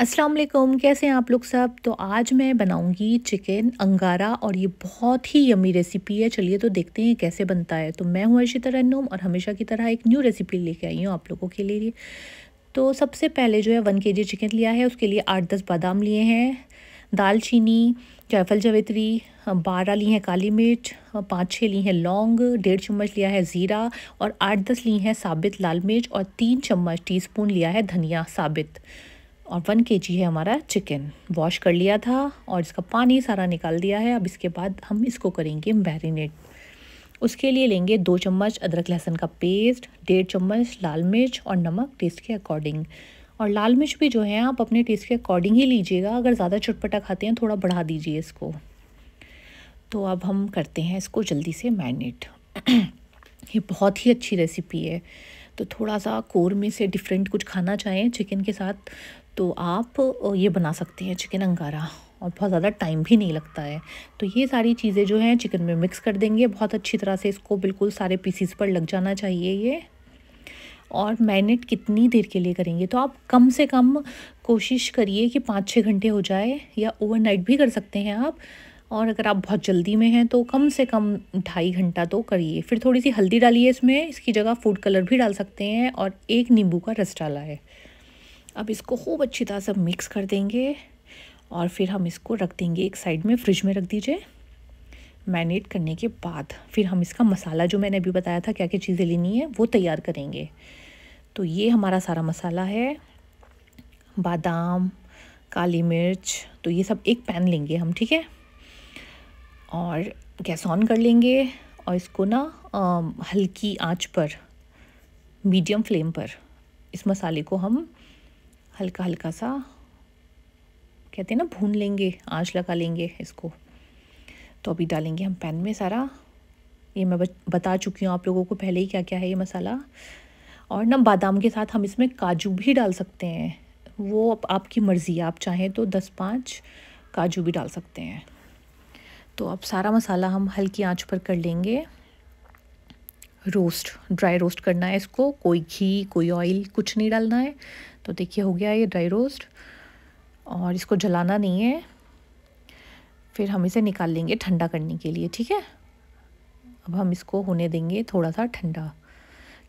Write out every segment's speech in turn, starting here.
अस्सलाम वालेकुम कैसे हैं आप लोग सब तो आज मैं बनाऊंगी चिकन अंगारा और ये बहुत ही यमी रेसिपी है चलिए तो देखते हैं कैसे बनता है तो मैं हूँ अर्शिता रन्नूम और हमेशा की तरह एक न्यू रेसिपी लेके आई हूँ आप लोगों के लिए तो सबसे पहले जो है वन के जी चिकन लिया है उसके लिए आठ दस बादाम लिए हैं दालचीनी जायफल जवेत्री बारह ली हैं काली मिर्च पाँच छः ली हैं लौंग डेढ़ चम्मच लिया है ज़ीरा और आठ दस ली हैं साबित लाल मिर्च और तीन चम्मच टीस्पून लिया है धनिया साबित और वन के जी है हमारा चिकन वॉश कर लिया था और इसका पानी सारा निकाल दिया है अब इसके बाद हम इसको करेंगे मैरिनेट उसके लिए लेंगे दो चम्मच अदरक लहसुन का पेस्ट डेढ़ चम्मच लाल मिर्च और नमक टेस्ट के अकॉर्डिंग और लाल मिर्च भी जो है आप अपने टेस्ट के अकॉर्डिंग ही लीजिएगा अगर ज़्यादा चटपटा खाते हैं थोड़ा बढ़ा दीजिए इसको तो अब हम करते हैं इसको जल्दी से मैरिनेट ये बहुत ही अच्छी रेसिपी है तो थोड़ा सा कोर में से डिफरेंट कुछ खाना चाहें चिकन के साथ तो आप ये बना सकते हैं चिकन अंगारा और बहुत ज़्यादा टाइम भी नहीं लगता है तो ये सारी चीज़ें जो हैं चिकन में मिक्स कर देंगे बहुत अच्छी तरह से इसको बिल्कुल सारे पीसीस पर लग जाना चाहिए ये और मैरिनेट कितनी देर के लिए करेंगे तो आप कम से कम कोशिश करिए कि पाँच छः घंटे हो जाए या ओवरनाइट भी कर सकते हैं आप और अगर आप बहुत जल्दी में हैं तो कम से कम ढाई घंटा तो करिए फिर थोड़ी सी हल्दी डालिए इसमें इसकी जगह फूड कलर भी डाल सकते हैं और एक नींबू का रस डाला है अब इसको खूब अच्छी तरह से मिक्स कर देंगे और फिर हम इसको रख देंगे एक साइड में फ्रिज में रख दीजिए मैरिनेट करने के बाद फिर हम इसका मसाला जो मैंने अभी बताया था क्या क्या चीज़ें लेनी है वो तैयार करेंगे तो ये हमारा सारा मसाला है बादाम काली मिर्च तो ये सब एक पैन लेंगे हम ठीक है और गैस ऑन कर लेंगे और इसको ना हल्की आंच पर मीडियम फ्लेम पर इस मसाले को हम हल्का हल्का सा कहते हैं ना भून लेंगे आँच लगा लेंगे इसको तो अभी डालेंगे हम पैन में सारा ये मैं बता चुकी हूँ आप लोगों को पहले ही क्या क्या है ये मसाला और ना बादाम के साथ हम इसमें काजू भी डाल सकते हैं वो आप, आपकी मर्ज़ी है आप चाहें तो दस पाँच काजू भी डाल सकते हैं तो अब सारा मसाला हम हल्की आंच पर कर लेंगे रोस्ट ड्राई रोस्ट करना है इसको कोई घी कोई ऑयल कुछ नहीं डालना है तो देखिए हो गया ये ड्राई रोस्ट और इसको जलाना नहीं है फिर हम इसे निकाल लेंगे ठंडा करने के लिए ठीक है अब हम इसको होने देंगे थोड़ा सा ठंडा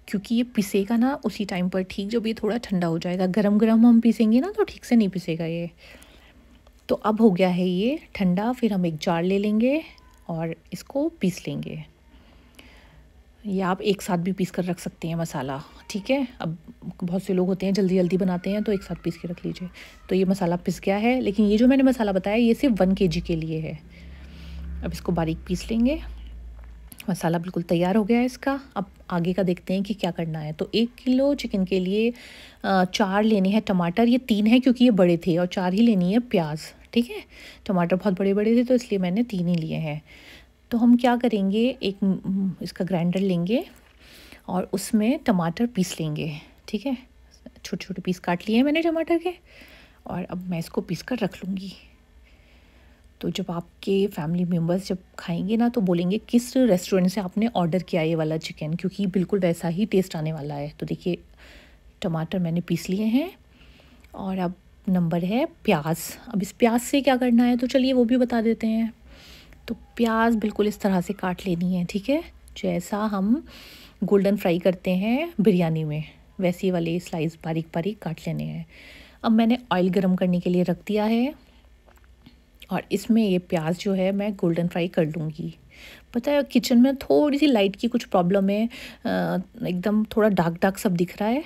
क्योंकि ये पिसेगा ना उसी टाइम पर ठीक जब ये थोड़ा ठंडा हो जाएगा गरम गरम हम पीसेंगे ना तो ठीक से नहीं पिसेगा ये तो अब हो गया है ये ठंडा फिर हम एक जार ले लेंगे और इसको पीस लेंगे या आप एक साथ भी पीस कर रख सकते हैं मसाला ठीक है अब बहुत से लोग होते हैं जल्दी जल्दी बनाते हैं तो एक साथ पीस के रख लीजिए तो ये मसाला पिस गया है लेकिन ये जो मैंने मसाला बताया ये सिर्फ वन के के लिए है अब इसको बारीक पीस लेंगे मसाला बिल्कुल तैयार हो गया है इसका अब आगे का देखते हैं कि क्या करना है तो एक किलो चिकन के लिए चार लेने हैं टमाटर ये तीन है क्योंकि ये बड़े थे और चार ही लेनी है प्याज ठीक है टमाटर बहुत बड़े बड़े थे तो इसलिए मैंने तीन ही लिए हैं तो हम क्या करेंगे एक इसका ग्राइंडर लेंगे और उसमें टमाटर पीस लेंगे ठीक है छोटे छोटे पीस काट लिए मैंने टमाटर के और अब मैं इसको पीस कर रख लूँगी तो जब आपके फैमिली मेम्बर्स जब खाएंगे ना तो बोलेंगे किस रेस्टोरेंट से आपने ऑर्डर किया ये वाला चिकन क्योंकि बिल्कुल वैसा ही टेस्ट आने वाला है तो देखिए टमाटर मैंने पीस लिए हैं और अब नंबर है प्याज अब इस प्याज से क्या करना है तो चलिए वो भी बता देते हैं तो प्याज बिल्कुल इस तरह से काट लेनी है ठीक है जैसा हम गोल्डन फ्राई करते हैं बिरयानी में वैसी वाले स्लाइस बारीक बारीक काट लेने हैं अब मैंने ऑयल गरम करने के लिए रख दिया है और इसमें ये प्याज जो है मैं गोल्डन फ्राई कर लूँगी पता है किचन में थोड़ी सी लाइट की कुछ प्रॉब्लम है एकदम थोड़ा डार्क डार्क सब दिख रहा है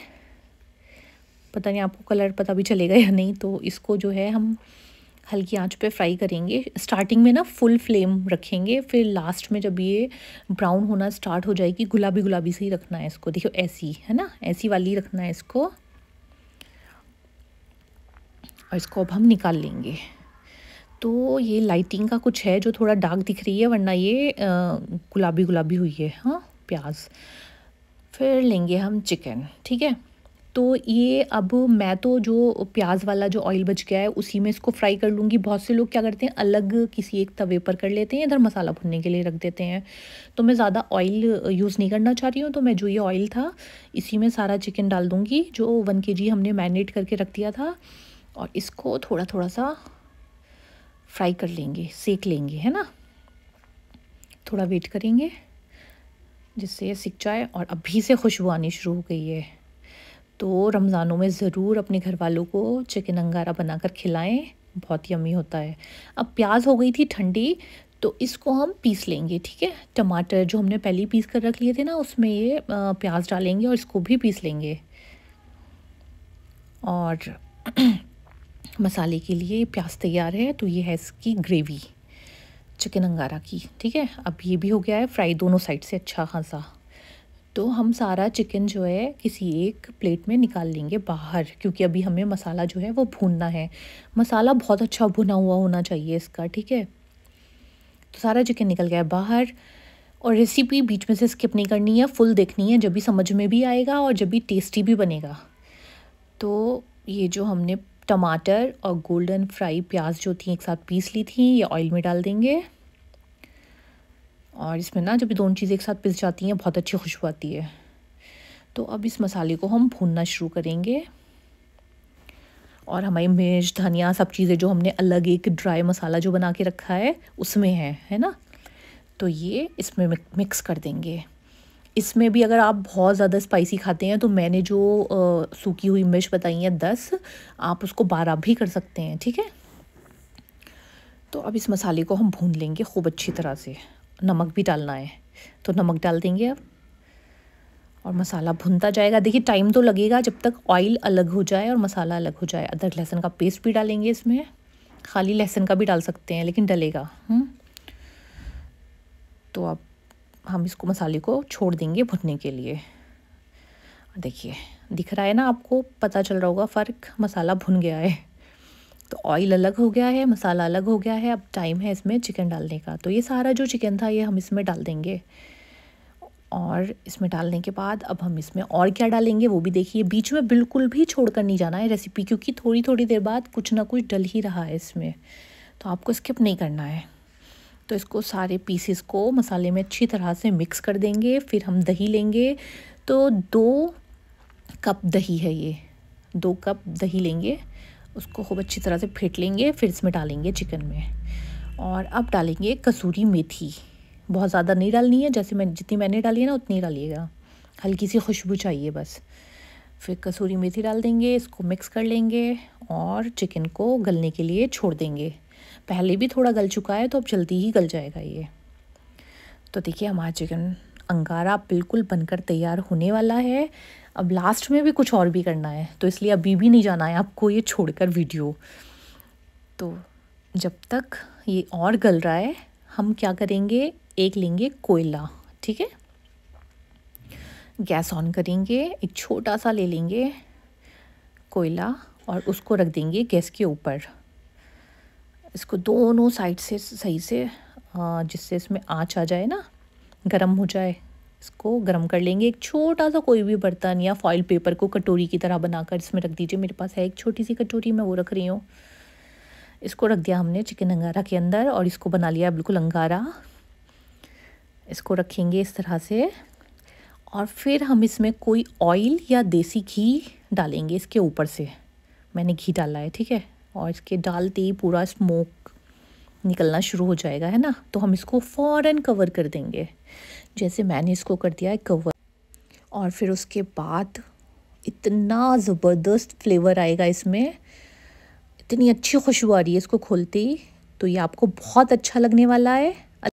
पता नहीं आपको कलर पता भी चलेगा या नहीं तो इसको जो है हम हल्की आंच पे फ्राई करेंगे स्टार्टिंग में ना फुल फ्लेम रखेंगे फिर लास्ट में जब ये ब्राउन होना स्टार्ट हो जाएगी गुलाबी गुलाबी से ही रखना है इसको देखियो ऐसी है ना ऐसी वाली रखना है इसको और इसको अब हम निकाल लेंगे तो ये लाइटिंग का कुछ है जो थोड़ा डार्क दिख रही है वरना ये गुलाबी गुलाबी हुई है हाँ प्याज फिर लेंगे हम चिकन ठीक है तो ये अब मैं तो जो प्याज वाला जो ऑयल बच गया है उसी में इसको फ्राई कर लूँगी बहुत से लोग क्या करते हैं अलग किसी एक तवे पर कर लेते हैं इधर मसाला भुनने के लिए रख देते हैं तो मैं ज़्यादा ऑयल यूज़ नहीं करना चाह रही हूँ तो मैं जो ये ऑयल था इसी में सारा चिकन डाल दूँगी जो वन के जी हमने मैरिनेट करके रख दिया था और इसको थोड़ा थोड़ा सा फ्राई कर लेंगे सेक लेंगे है ना थोड़ा वेट करेंगे जिससे ये सिक जाए और अभी से खुशबू आनी शुरू हो गई है तो रमज़ानों में ज़रूर अपने घर वालों को चिकन अंगारा बनाकर खिलाएं बहुत ही अमी होता है अब प्याज हो गई थी ठंडी तो इसको हम पीस लेंगे ठीक है टमाटर जो हमने पहले पीस कर रख लिए थे ना उसमें ये प्याज डालेंगे और इसको भी पीस लेंगे और मसाले के लिए प्याज तैयार है तो ये है इसकी ग्रेवी चिकन अंगारा की ठीक है अब ये भी हो गया है फ्राई दोनों साइड से अच्छा खासा तो हम सारा चिकन जो है किसी एक प्लेट में निकाल लेंगे बाहर क्योंकि अभी हमें मसाला जो है वो भूनना है मसाला बहुत अच्छा भुना हुआ होना चाहिए इसका ठीक है तो सारा चिकन निकल गया बाहर और रेसिपी बीच में से स्किप नहीं करनी है फुल देखनी है जब भी समझ में भी आएगा और जब भी टेस्टी भी बनेगा तो ये जो हमने टमाटर और गोल्डन फ्राई प्याज जो थी एक साथ पीस ली थी ये ऑयल में डाल देंगे और इसमें ना जब दोनों चीज़ें एक साथ पिस जाती हैं बहुत अच्छी खुशबू आती है तो अब इस मसाले को हम भूनना शुरू करेंगे और हमारी मिर्च धनिया सब चीज़ें जो हमने अलग एक ड्राई मसाला जो बना के रखा है उसमें है है ना तो ये इसमें मिक्स कर देंगे इसमें भी अगर आप बहुत ज़्यादा स्पाइसी खाते हैं तो मैंने जो आ, सूखी हुई मिर्च बताई है दस आप उसको बारह भी कर सकते हैं ठीक है तो अब इस मसाले को हम भून लेंगे खूब अच्छी तरह से नमक भी डालना है तो नमक डाल देंगे अब और मसाला भुनता जाएगा देखिए टाइम तो लगेगा जब तक ऑयल अलग हो जाए और मसाला अलग हो जाए अदरक लहसुन का पेस्ट भी डालेंगे इसमें खाली लहसुन का भी डाल सकते हैं लेकिन डलेगा हम्म। तो अब हम इसको मसाले को छोड़ देंगे भुनने के लिए देखिए दिख रहा है ना आपको पता चल रहा होगा फ़र्क मसाला भुन गया है तो ऑयल अलग हो गया है मसाला अलग हो गया है अब टाइम है इसमें चिकन डालने का तो ये सारा जो चिकन था ये हम इसमें डाल देंगे और इसमें डालने के बाद अब हम इसमें और क्या डालेंगे वो भी देखिए बीच में बिल्कुल भी छोड़ कर नहीं जाना है रेसिपी क्योंकि थोड़ी थोड़ी देर बाद कुछ ना कुछ डल ही रहा है इसमें तो आपको स्किप नहीं करना है तो इसको सारे पीसेस को मसाले में अच्छी तरह से मिक्स कर देंगे फिर हम दही लेंगे तो दो कप दही है ये दो कप दही लेंगे उसको खूब अच्छी तरह से फेंट लेंगे फिर इसमें डालेंगे चिकन में और अब डालेंगे कसूरी मेथी बहुत ज़्यादा नहीं डालनी है जैसे मैं जितनी मैंने डाली है ना उतनी डालिएगा हल्की सी खुशबू चाहिए बस फिर कसूरी मेथी डाल देंगे इसको मिक्स कर लेंगे और चिकन को गलने के लिए छोड़ देंगे पहले भी थोड़ा गल चुका है तो अब जल्दी ही गल जाएगा ये तो देखिए हमारा चिकन अंगारा बिल्कुल बनकर तैयार होने वाला है अब लास्ट में भी कुछ और भी करना है तो इसलिए अभी भी नहीं जाना है आपको ये छोड़कर वीडियो तो जब तक ये और गल रहा है हम क्या करेंगे एक लेंगे कोयला ठीक है गैस ऑन करेंगे एक छोटा सा ले लेंगे कोयला और उसको रख देंगे गैस के ऊपर इसको दोनों साइड से सही से जिससे इसमें आँच आ जाए ना गर्म हो जाए इसको गर्म कर लेंगे एक छोटा सा कोई भी बर्तन या फॉइल पेपर को कटोरी की तरह बनाकर इसमें रख दीजिए मेरे पास है एक छोटी सी कटोरी मैं वो रख रही हूँ इसको रख दिया हमने चिकन अंगारा के अंदर और इसको बना लिया बिल्कुल अंगारा इसको रखेंगे इस तरह से और फिर हम इसमें कोई ऑयल या देसी घी डालेंगे इसके ऊपर से मैंने घी डाला है ठीक है और इसके डालते ही पूरा स्मोक निकलना शुरू हो जाएगा है ना तो हम इसको फ़ौरन कवर कर देंगे जैसे मैंने इसको कर दिया है कवर और फिर उसके बाद इतना ज़बरदस्त फ्लेवर आएगा इसमें इतनी अच्छी खुशबू आ रही है इसको खोलते ही तो ये आपको बहुत अच्छा लगने वाला है